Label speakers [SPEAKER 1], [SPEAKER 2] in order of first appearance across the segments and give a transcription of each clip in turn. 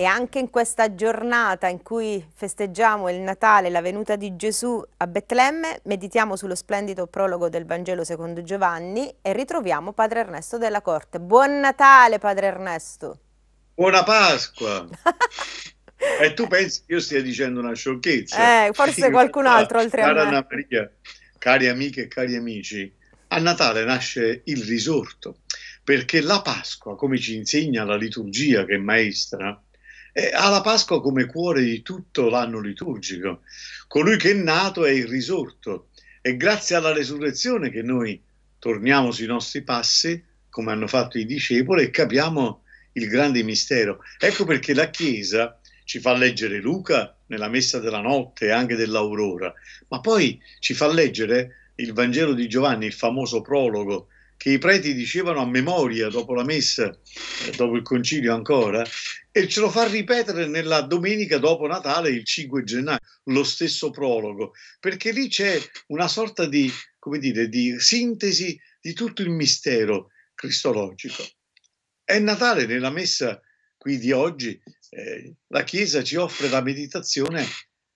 [SPEAKER 1] e anche in questa giornata in cui festeggiamo il Natale, la venuta di Gesù a Betlemme, meditiamo sullo splendido prologo del Vangelo secondo Giovanni e ritroviamo Padre Ernesto della Corte. Buon Natale, Padre Ernesto! Buona Pasqua! e tu pensi che io stia dicendo una sciocchezza? Eh, forse qualcun altro oltre a me. Anna Maria, cari amiche e cari amici, a Natale nasce il risorto perché la Pasqua, come ci insegna la liturgia che è maestra, ha eh, la Pasqua come cuore di tutto l'anno liturgico. Colui che è nato è il risorto. È grazie alla resurrezione che noi torniamo sui nostri passi, come hanno fatto i discepoli, e capiamo il grande mistero. Ecco perché la Chiesa ci fa leggere Luca nella messa della notte e anche dell'aurora, ma poi ci fa leggere il Vangelo di Giovanni, il famoso prologo che i preti dicevano a memoria dopo la messa, eh, dopo il concilio ancora, e ce lo fa ripetere nella domenica dopo Natale, il 5 gennaio, lo stesso prologo, perché lì c'è una sorta di, come dire, di sintesi di tutto il mistero cristologico. È Natale nella messa qui di oggi, eh, la Chiesa ci offre la meditazione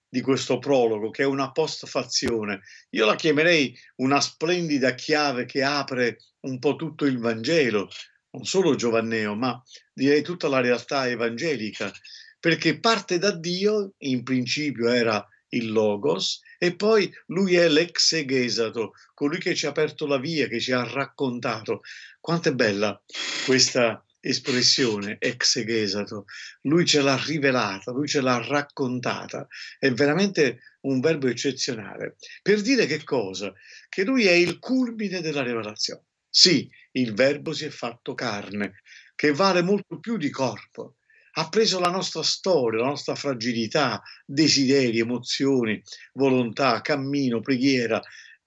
[SPEAKER 1] di questo prologo, che è una postfazione. Io la chiamerei una splendida chiave che apre un po' tutto il Vangelo, non solo giovanneo, ma direi tutta la realtà evangelica, perché parte da Dio, in principio era il Logos, e poi lui è l'exegesato, colui che ci ha aperto la via, che ci ha raccontato. Quanto è bella questa espressione, exegesato. Lui ce l'ha rivelata, lui ce l'ha raccontata. È veramente un verbo eccezionale. Per dire che cosa? Che lui è il culmine della rivelazione. Sì, il verbo si è fatto carne, che vale molto più di corpo. Ha preso la nostra storia, la nostra fragilità, desideri, emozioni, volontà, cammino, preghiera.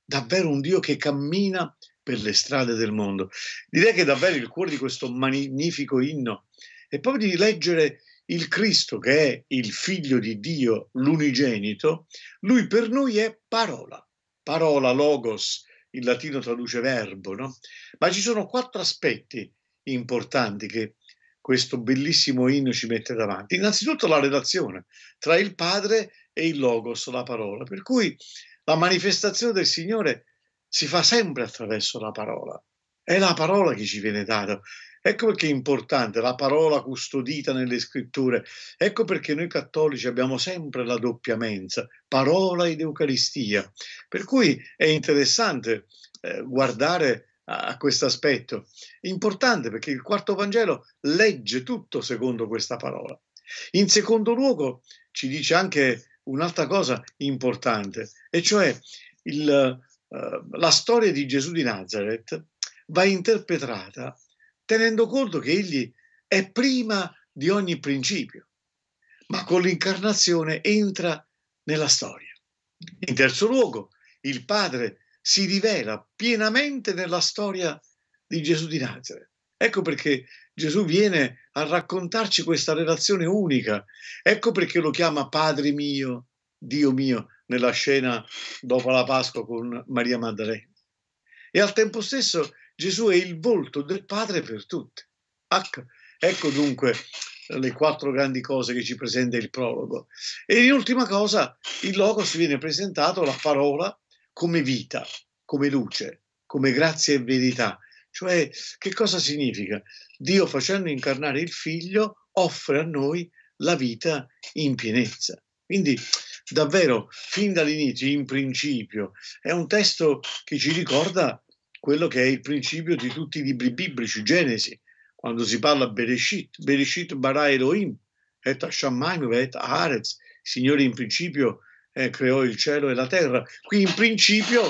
[SPEAKER 1] Davvero un Dio che cammina per le strade del mondo. Direi che è davvero il cuore di questo magnifico inno è proprio di leggere il Cristo che è il figlio di Dio, l'unigenito, lui per noi è parola, parola logos, il latino traduce verbo, no? Ma ci sono quattro aspetti importanti che questo bellissimo inno ci mette davanti. Innanzitutto la relazione tra il Padre e il Logos, la parola, per cui la manifestazione del Signore si fa sempre attraverso la parola. È la parola che ci viene data, Ecco perché è importante la parola custodita nelle scritture. Ecco perché noi cattolici abbiamo sempre la doppia mensa, parola ed Eucaristia. Per cui è interessante eh, guardare a questo aspetto. Importante perché il quarto Vangelo legge tutto secondo questa parola. In secondo luogo ci dice anche un'altra cosa importante, e cioè il, eh, la storia di Gesù di Nazareth va interpretata tenendo conto che egli è prima di ogni principio, ma con l'incarnazione entra nella storia. In terzo luogo, il Padre si rivela pienamente nella storia di Gesù di Nazareth. Ecco perché Gesù viene a raccontarci questa relazione unica, ecco perché lo chiama Padre mio, Dio mio, nella scena dopo la Pasqua con Maria Maddalena. E al tempo stesso Gesù è il volto del Padre per tutti. Ecco, ecco dunque le quattro grandi cose che ci presenta il prologo. E in ultima cosa, il logos viene presentato la parola come vita, come luce, come grazia e verità. Cioè, che cosa significa? Dio facendo incarnare il figlio offre a noi la vita in pienezza. Quindi davvero, fin dall'inizio, in principio, è un testo che ci ricorda quello che è il principio di tutti i libri biblici, Genesi, quando si parla Bereshit, Bereshit bara Elohim, et Hashamayim, et Haaretz, Signore in principio eh, creò il cielo e la terra. Qui in principio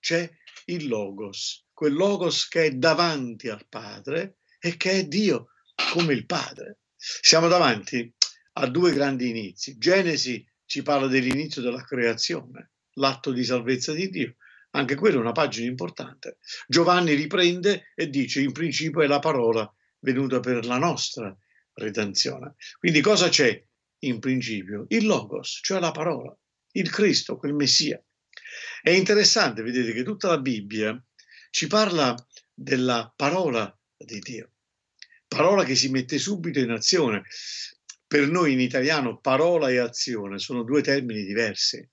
[SPEAKER 1] c'è il Logos, quel Logos che è davanti al Padre e che è Dio come il Padre. Siamo davanti a due grandi inizi. Genesi ci parla dell'inizio della creazione, l'atto di salvezza di Dio. Anche quella è una pagina importante. Giovanni riprende e dice in principio è la parola venuta per la nostra redenzione. Quindi cosa c'è in principio? Il logos, cioè la parola, il Cristo, quel Messia. È interessante, vedete, che tutta la Bibbia ci parla della parola di Dio, parola che si mette subito in azione. Per noi in italiano parola e azione sono due termini diversi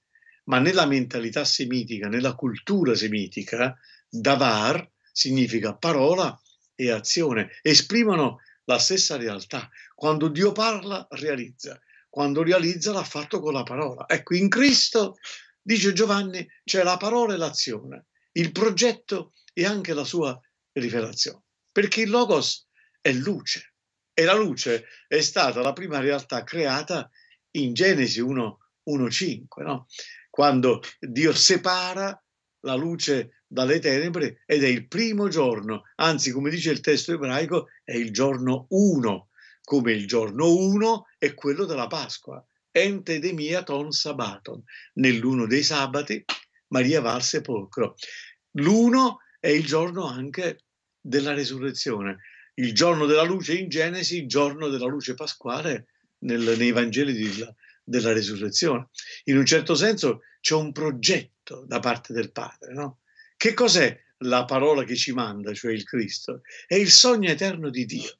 [SPEAKER 1] ma nella mentalità semitica, nella cultura semitica, davar significa parola e azione, esprimono la stessa realtà. Quando Dio parla, realizza. Quando realizza, l'ha fatto con la parola. Ecco, in Cristo, dice Giovanni, c'è la parola e l'azione, il progetto e anche la sua rivelazione. Perché il Logos è luce e la luce è stata la prima realtà creata in Genesi 1.5. No? quando Dio separa la luce dalle tenebre ed è il primo giorno, anzi come dice il testo ebraico, è il giorno 1, come il giorno 1 è quello della Pasqua, ente ton sabaton, nell'uno dei sabati Maria va al sepolcro. L'uno è il giorno anche della resurrezione, il giorno della luce in Genesi, il giorno della luce pasquale nel, nei Vangeli di, della risurrezione. In un certo senso c'è un progetto da parte del Padre. No? Che cos'è la parola che ci manda, cioè il Cristo? È il sogno eterno di Dio,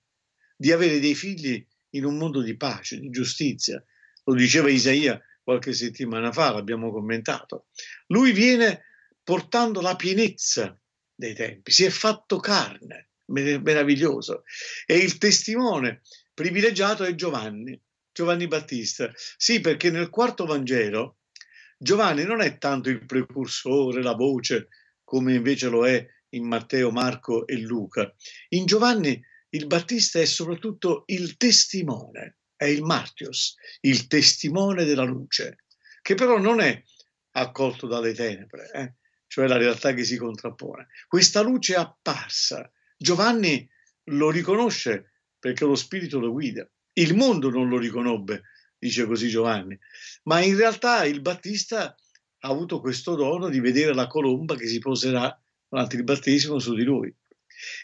[SPEAKER 1] di avere dei figli in un mondo di pace, di giustizia. Lo diceva Isaia qualche settimana fa, l'abbiamo commentato. Lui viene portando la pienezza dei tempi, si è fatto carne, meraviglioso. E il testimone privilegiato è Giovanni, Giovanni Battista. Sì, perché nel quarto Vangelo Giovanni non è tanto il precursore, la voce, come invece lo è in Matteo, Marco e Luca. In Giovanni il Battista è soprattutto il testimone, è il martios, il testimone della luce, che però non è accolto dalle tenebre, eh? cioè la realtà che si contrappone. Questa luce è apparsa. Giovanni lo riconosce perché lo spirito lo guida. Il mondo non lo riconobbe, dice così Giovanni, ma in realtà il Battista ha avuto questo dono di vedere la colomba che si poserà durante il battesimo su di lui.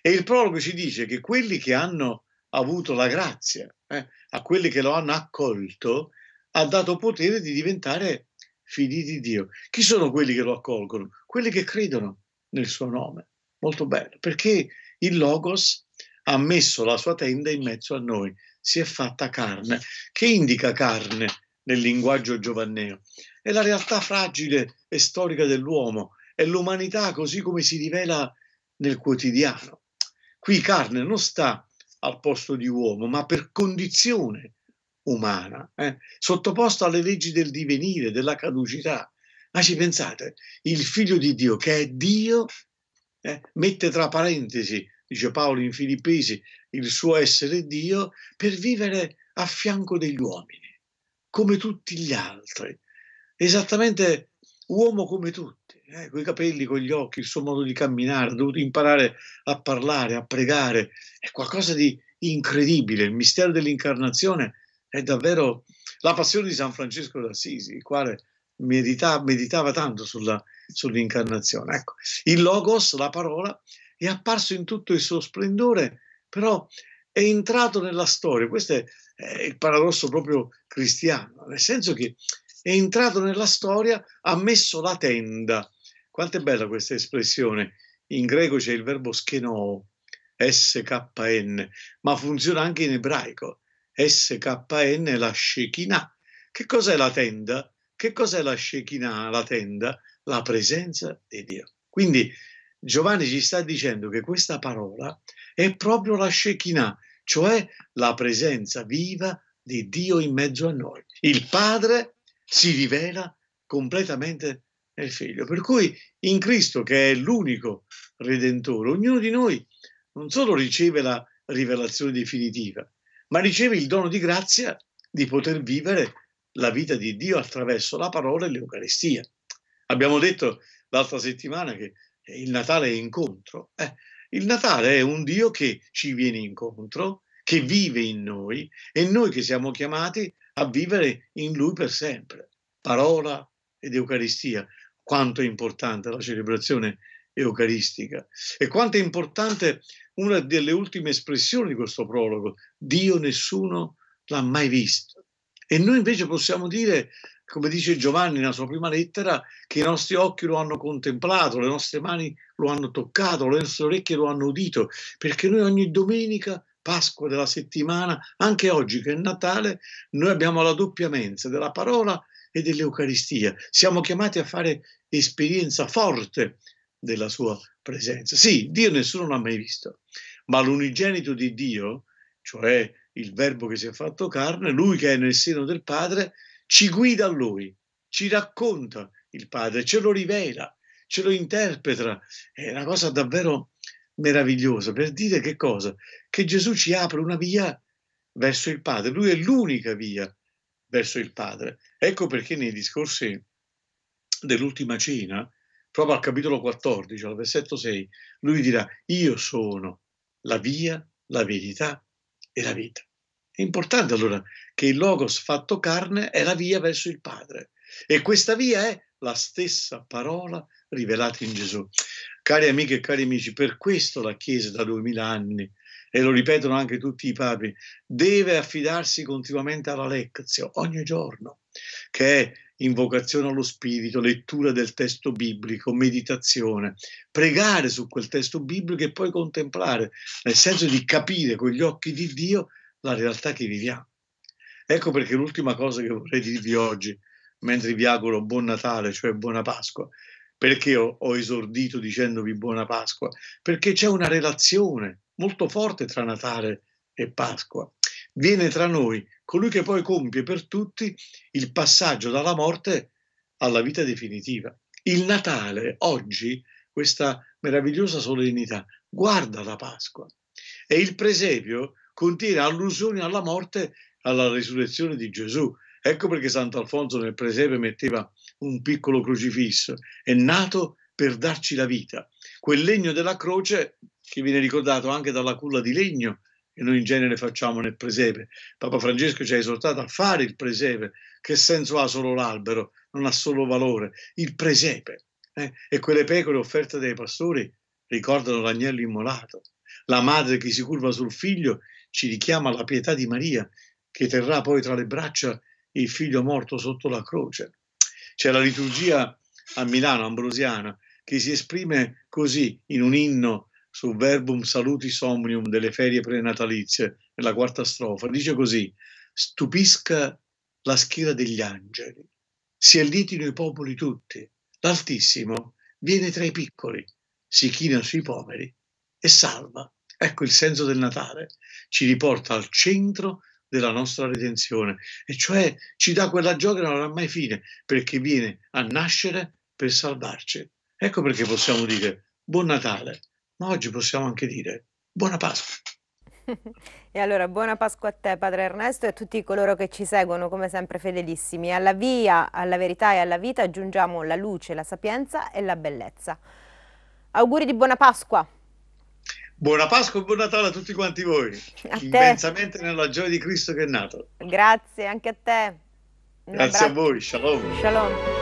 [SPEAKER 1] E il prologo ci dice che quelli che hanno avuto la grazia, eh, a quelli che lo hanno accolto, ha dato potere di diventare figli di Dio. Chi sono quelli che lo accolgono? Quelli che credono nel suo nome. Molto bello, perché il Logos ha messo la sua tenda in mezzo a noi si è fatta carne. Che indica carne nel linguaggio giovanneo? È la realtà fragile e storica dell'uomo, è l'umanità così come si rivela nel quotidiano. Qui carne non sta al posto di uomo, ma per condizione umana, eh? sottoposta alle leggi del divenire, della caducità. Ma ci pensate, il figlio di Dio, che è Dio, eh, mette tra parentesi dice Paolo in Filippesi, il suo essere Dio, per vivere a fianco degli uomini, come tutti gli altri, esattamente uomo come tutti, eh, con i capelli, con gli occhi, il suo modo di camminare, ha dovuto imparare a parlare, a pregare, è qualcosa di incredibile, il mistero dell'incarnazione è davvero la passione di San Francesco d'Assisi, il quale medita, meditava tanto sulla, sull'incarnazione. Ecco, il logos, la parola, è apparso in tutto il suo splendore, però è entrato nella storia. Questo è, è il paradosso proprio cristiano, nel senso che è entrato nella storia, ha messo la tenda. Quanto è bella questa espressione? In greco c'è il verbo scheno, SKN, ma funziona anche in ebraico. SKN è la Shekinah. Che cos'è la tenda? Che cos'è la Shekinah, la tenda? La presenza di Dio. Quindi Giovanni ci sta dicendo che questa parola è proprio la Shekinah, cioè la presenza viva di Dio in mezzo a noi. Il Padre si rivela completamente nel Figlio. Per cui in Cristo, che è l'unico Redentore, ognuno di noi non solo riceve la rivelazione definitiva, ma riceve il dono di grazia di poter vivere la vita di Dio attraverso la parola e l'Eucaristia. Abbiamo detto l'altra settimana che il Natale è incontro. Eh, il Natale è un Dio che ci viene incontro, che vive in noi e noi che siamo chiamati a vivere in Lui per sempre. Parola ed Eucaristia. Quanto è importante la celebrazione eucaristica e quanto è importante una delle ultime espressioni di questo prologo, Dio nessuno l'ha mai visto. E noi invece possiamo dire come dice Giovanni nella sua prima lettera, che i nostri occhi lo hanno contemplato, le nostre mani lo hanno toccato, le nostre orecchie lo hanno udito, perché noi ogni domenica, Pasqua della settimana, anche oggi che è Natale, noi abbiamo la doppia mensa della parola e dell'Eucaristia. Siamo chiamati a fare esperienza forte della sua presenza. Sì, Dio nessuno l'ha mai visto, ma l'unigenito di Dio, cioè il Verbo che si è fatto carne, lui che è nel seno del Padre, ci guida a Lui, ci racconta il Padre, ce lo rivela, ce lo interpreta. È una cosa davvero meravigliosa per dire che cosa? Che Gesù ci apre una via verso il Padre, Lui è l'unica via verso il Padre. Ecco perché nei discorsi dell'ultima cena, proprio al capitolo 14, al versetto 6, lui dirà, io sono la via, la verità e la vita. È importante allora che il Logos fatto carne è la via verso il Padre e questa via è la stessa parola rivelata in Gesù. Cari amiche e cari amici, per questo la Chiesa da duemila anni, e lo ripetono anche tutti i papi, deve affidarsi continuamente alla lezione ogni giorno, che è invocazione allo Spirito, lettura del testo biblico, meditazione, pregare su quel testo biblico e poi contemplare, nel senso di capire con gli occhi di Dio la realtà che viviamo. Ecco perché l'ultima cosa che vorrei dirvi oggi, mentre vi auguro buon Natale, cioè buona Pasqua, perché ho, ho esordito dicendovi buona Pasqua? Perché c'è una relazione molto forte tra Natale e Pasqua. Viene tra noi colui che poi compie per tutti il passaggio dalla morte alla vita definitiva. Il Natale, oggi, questa meravigliosa solennità, guarda la Pasqua. E il presepio contiene allusioni alla morte, alla risurrezione di Gesù. Ecco perché Sant'Alfonso nel presepe metteva un piccolo crocifisso, è nato per darci la vita. Quel legno della croce che viene ricordato anche dalla culla di legno che noi in genere facciamo nel presepe. Papa Francesco ci ha esortato a fare il presepe. Che senso ha solo l'albero? Non ha solo valore. Il presepe. Eh? E quelle pecore offerte dai pastori ricordano l'agnello immolato. La madre che si curva sul figlio ci richiama la pietà di Maria, che terrà poi tra le braccia il figlio morto sotto la croce. C'è la liturgia a Milano, ambrosiana, che si esprime così in un inno su Verbum Saluti Somnium delle ferie prenatalizie, nella quarta strofa. Dice così, stupisca la schiera degli angeli, si allitino i popoli tutti, l'Altissimo viene tra i piccoli, si china sui poveri e salva Ecco il senso del Natale, ci riporta al centro della nostra redenzione, e cioè ci dà quella gioia che non avrà mai fine, perché viene a nascere per salvarci. Ecco perché possiamo dire buon Natale, ma oggi possiamo anche dire buona Pasqua. E allora buona Pasqua a te Padre Ernesto e a tutti coloro che ci seguono come sempre fedelissimi. Alla via, alla verità e alla vita aggiungiamo la luce, la sapienza e la bellezza. Auguri di buona Pasqua! Buona Pasqua e buon Natale a tutti quanti voi. A Intensamente te. nella gioia di Cristo che è nato. Grazie anche a te. Un Grazie abbraccio. a voi, shalom. Shalom.